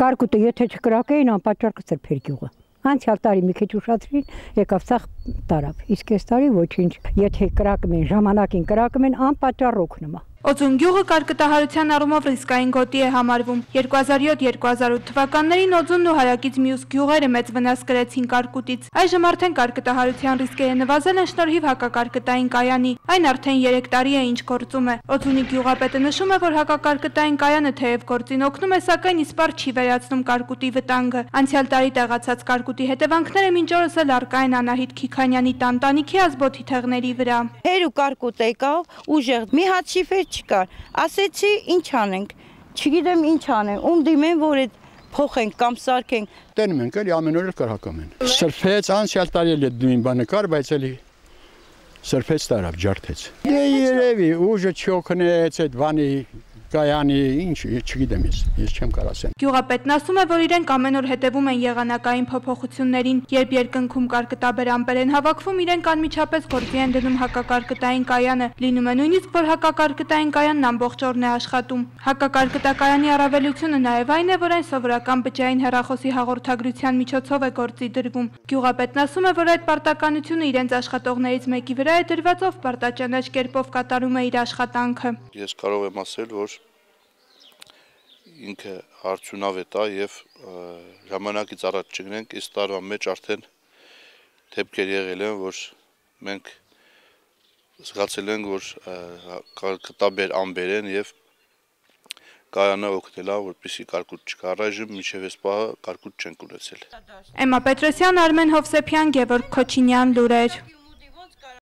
Կարկուտը եթե չկրակեին, անպատճառ կծրփեր գյուղը։ Անցյալ տարի մի քիչ ուշացրին, եկավ ցախ տարավ։ Իսկ այս տարի ոչինչ։ Եթե կրակում են, ժամանակին կրակում են, անպատճառ օգնում է։ Օձուն գյուղը կարկտահարության առումով ռիսկային գոտի է համարվում։ 2007-2008 թվականներին Օձունն ու հարակից մյուս գյուղերը մեծ վնաս կրեցին կարկուտից։ Այժմ արդեն կարկտահարության ռիսկերը նվազել են շնորհիվ հակակարկտային կայանի։ Այն արդեն 3 տարի է ինչ գործում է։ Օձունի գյուղապետը նշում է, որ հակակարկտային կայանը թեև գործին օգնում է, սակայն իսպառ չի վերացնում կարկուտի վտանգը։ Անցյալ տարի տեղացած կարկուտի հետևանքները մինչ օրս էլ առկա են Անահիտ Քիքանյանի տանտանիքի ազբոթի թեղների վրա։ Հեր ու կարկուտ եկավ, ուժեղ մի հատ շիֆեր չկար։ Ասեցի, ինչ անենք։ Չգիտեմ ինչ անենք, ում դիմեն, որ այդ փոխենք կամ սարքենք։ Տենում ենք էլի ամեն օր էլ կրակում են։ Սրբեց անցյալ տարի էլ դիմին բանը կար, բայց էլի սրբեց տարավ, ջարդեց։ Դե, դե երևի ուժը չօգնեց այդ բանի կայանի ինչ, չգիտեմ ես, ես չեմ կարող ասեմ։ Գյուղապետն ասում է, որ իրենք ամեն օր հետևում են եղանակային փոփոխություններին, երբ երկնքում կարկտաբեր ամպեր են հավաքվում, իրենք անմիջապես գործի են դնում հակակարկտային կայանը։ Լինում է նույնիսկ, որ հակակարկտային կայանն ամբողջ օրն է աշխատում։ Հակակարկտակայանի առավելությունը նաև այն է, որ այն սովորական բջային հեռախոսի հաղորդագրության միջոցով է գործի դրվում։ Գյուղապետն ասում է, որ այդ պարտականությունը իրենց աշխատողներից մեկի վրա է դրված, ով պարտաճանաչ կերպով կատարում է իր աշխատանքը։ Ես կարող եմ ասել, որ ինքը արդյունավ է տա եւ ժամանակից առաջ չգնենք, այս տարվա մեջ արդեն դեպքեր եղել են, որ մենք զգացել ենք, որ կտաբեր ամբեր են եւ կայանա օգտելա, որպեսի կարկուտ չկա առայժմ, միջև ես պահը կարկուտ չենք ունեցել։ Էմա Պետրոսյան, Արմեն Հովսեփյան, Գևորգ Քոչինյան, լուրեր։